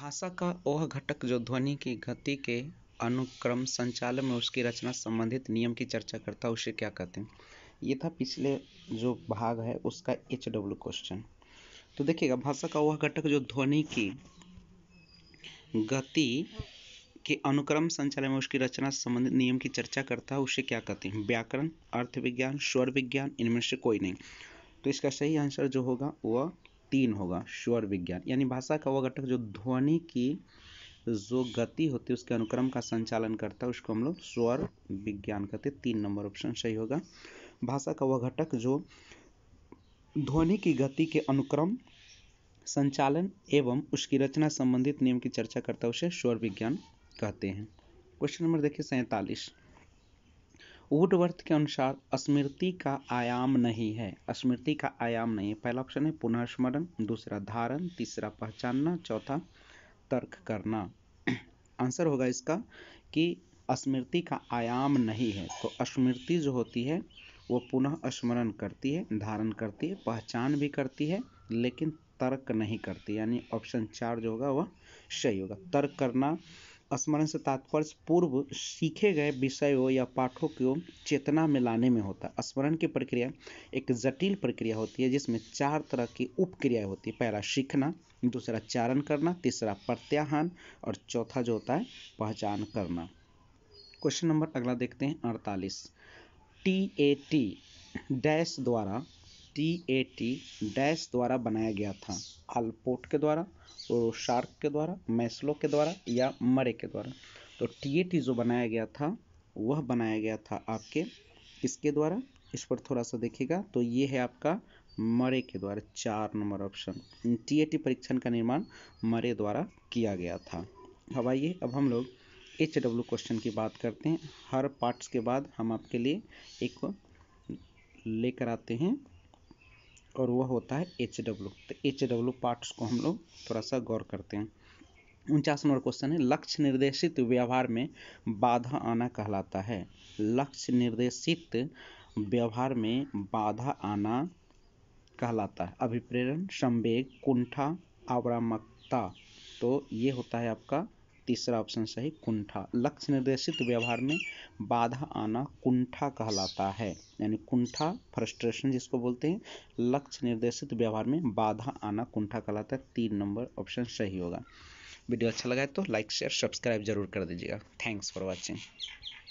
भाषा का वह घटक जो ध्वनि की गति के अनुक्रम संचालन में उसकी रचना संबंधित नियम की चर्चा करता है उसे क्या कहते हैं ये था पिछले जो भाग है उसका एच डब्ल्यू क्वेश्चन तो देखिएगा भाषा का वह घटक जो ध्वनि की गति के अनुक्रम संचालन में उसकी रचना संबंधित नियम की चर्चा करता है उसे क्या कहते हैं व्याकरण अर्थ विज्ञान स्वर विज्ञान इनमें से कोई नहीं तो इसका सही आंसर जो होगा वह तीन होगा स्वर विज्ञान यानी भाषा का वह घटक जो ध्वनि की जो गति होती है उसके अनुक्रम का संचालन करता है उसको हम लोग स्वर विज्ञान कहते हैं तीन नंबर ऑप्शन सही होगा भाषा का वह घटक जो ध्वनि की गति के अनुक्रम संचालन एवं उसकी रचना संबंधित नियम की चर्चा करता है उसे स्वर विज्ञान कहते हैं क्वेश्चन नंबर देखिए सैंतालीस वुडवर्थ के अनुसार स्मृति का आयाम नहीं है स्मृति का आयाम नहीं है पहला ऑप्शन है पुनर्स्मरण दूसरा धारण तीसरा पहचानना चौथा तर्क करना आंसर होगा इसका कि स्मृति का आयाम नहीं है तो स्मृति जो होती है वो पुनः स्मरण करती है धारण करती है पहचान भी करती है लेकिन तर्क नहीं करती यानी ऑप्शन चार जो होगा वह सही होगा तर्क करना स्मरण से तात्पर्य पूर्व सीखे गए विषयों या पाठों को चेतना में लाने में होता है स्मरण की प्रक्रिया एक जटिल प्रक्रिया होती है जिसमें चार तरह की उपक्रियाएं होती है पहला सीखना दूसरा चारण करना तीसरा प्रत्याहान और चौथा जो होता है पहचान करना क्वेश्चन नंबर अगला देखते हैं अड़तालीस टी ए टी डैश द्वारा टी ए टी डैश द्वारा बनाया गया था आलपोर्ट के द्वारा और शार्क के द्वारा मैस्लो के द्वारा या मरे के द्वारा तो टी ए टी जो बनाया गया था वह बनाया गया था आपके किसके द्वारा इस पर थोड़ा सा देखिएगा तो ये है आपका मरे के द्वारा चार number option T A T परीक्षण का निर्माण मरे द्वारा किया गया था अब आइए अब हम लोग एच डब्ल्यू क्वेश्चन की बात करते हैं हर पार्ट्स के बाद हम आपके लिए एक लेकर आते हैं और वह होता है एच डब्ल्यू तो एच डब्ल्यू पार्ट्स को हम लोग थोड़ा सा गौर करते हैं उनचास नंबर क्वेश्चन है लक्ष्य निर्देशित व्यवहार में बाधा आना कहलाता है लक्ष्य निर्देशित व्यवहार में बाधा आना कहलाता है अभिप्रेरण संवेग कुंठा आवरामकता तो ये होता है आपका तीसरा ऑप्शन सही कुंठा लक्ष्य निर्देशित व्यवहार में बाधा आना कुंठा कहलाता है यानी कुंठा फ्रस्ट्रेशन जिसको बोलते हैं लक्ष्य निर्देशित व्यवहार में बाधा आना कुंठा कहलाता है तीन नंबर ऑप्शन सही होगा वीडियो अच्छा लगा है तो लाइक शेयर सब्सक्राइब जरूर कर दीजिएगा थैंक्स फॉर वॉचिंग